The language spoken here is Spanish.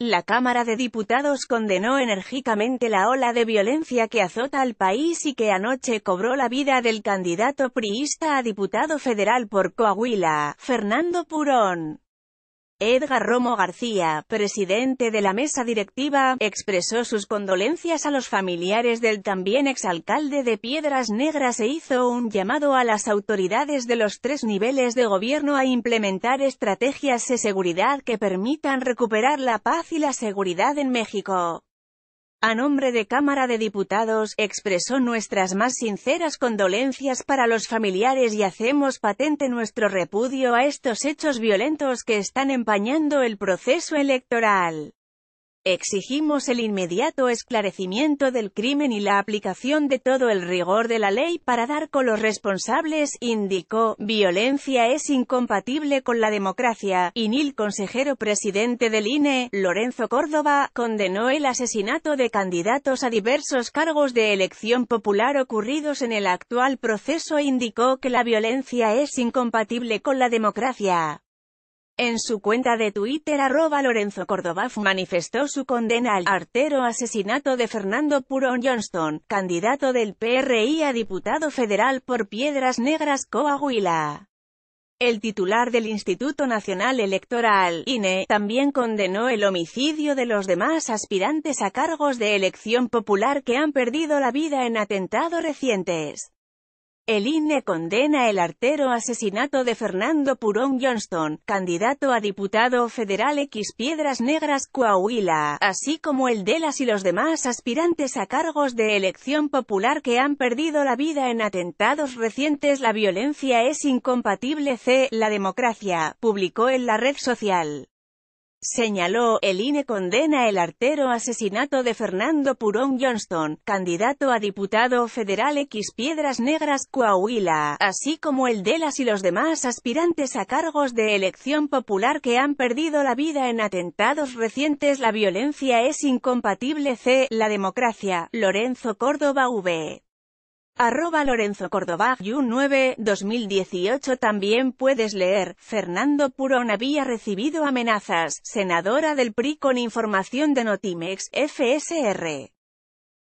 La Cámara de Diputados condenó enérgicamente la ola de violencia que azota al país y que anoche cobró la vida del candidato priista a diputado federal por Coahuila, Fernando Purón. Edgar Romo García, presidente de la mesa directiva, expresó sus condolencias a los familiares del también exalcalde de Piedras Negras e hizo un llamado a las autoridades de los tres niveles de gobierno a implementar estrategias de seguridad que permitan recuperar la paz y la seguridad en México a nombre de Cámara de Diputados, expresó nuestras más sinceras condolencias para los familiares y hacemos patente nuestro repudio a estos hechos violentos que están empañando el proceso electoral. Exigimos el inmediato esclarecimiento del crimen y la aplicación de todo el rigor de la ley para dar con los responsables, indicó. Violencia es incompatible con la democracia, y consejero presidente del INE, Lorenzo Córdoba, condenó el asesinato de candidatos a diversos cargos de elección popular ocurridos en el actual proceso e indicó que la violencia es incompatible con la democracia. En su cuenta de Twitter arroba Lorenzo Cordobaf manifestó su condena al artero asesinato de Fernando Purón Johnston, candidato del PRI a diputado federal por Piedras Negras Coahuila. El titular del Instituto Nacional Electoral, INE, también condenó el homicidio de los demás aspirantes a cargos de elección popular que han perdido la vida en atentados recientes. El INE condena el artero asesinato de Fernando Purón Johnston, candidato a diputado federal X Piedras Negras Coahuila, así como el de las y los demás aspirantes a cargos de elección popular que han perdido la vida en atentados recientes. La violencia es incompatible C. La democracia, publicó en la red social. Señaló, el INE condena el artero asesinato de Fernando Purón Johnston, candidato a diputado federal X Piedras Negras Coahuila, así como el de las y los demás aspirantes a cargos de elección popular que han perdido la vida en atentados recientes. La violencia es incompatible C. La democracia. Lorenzo Córdoba V. Arroba Lorenzo Cordobag U9, 2018 También puedes leer, Fernando Purón había recibido amenazas, senadora del PRI con información de Notimex, FSR.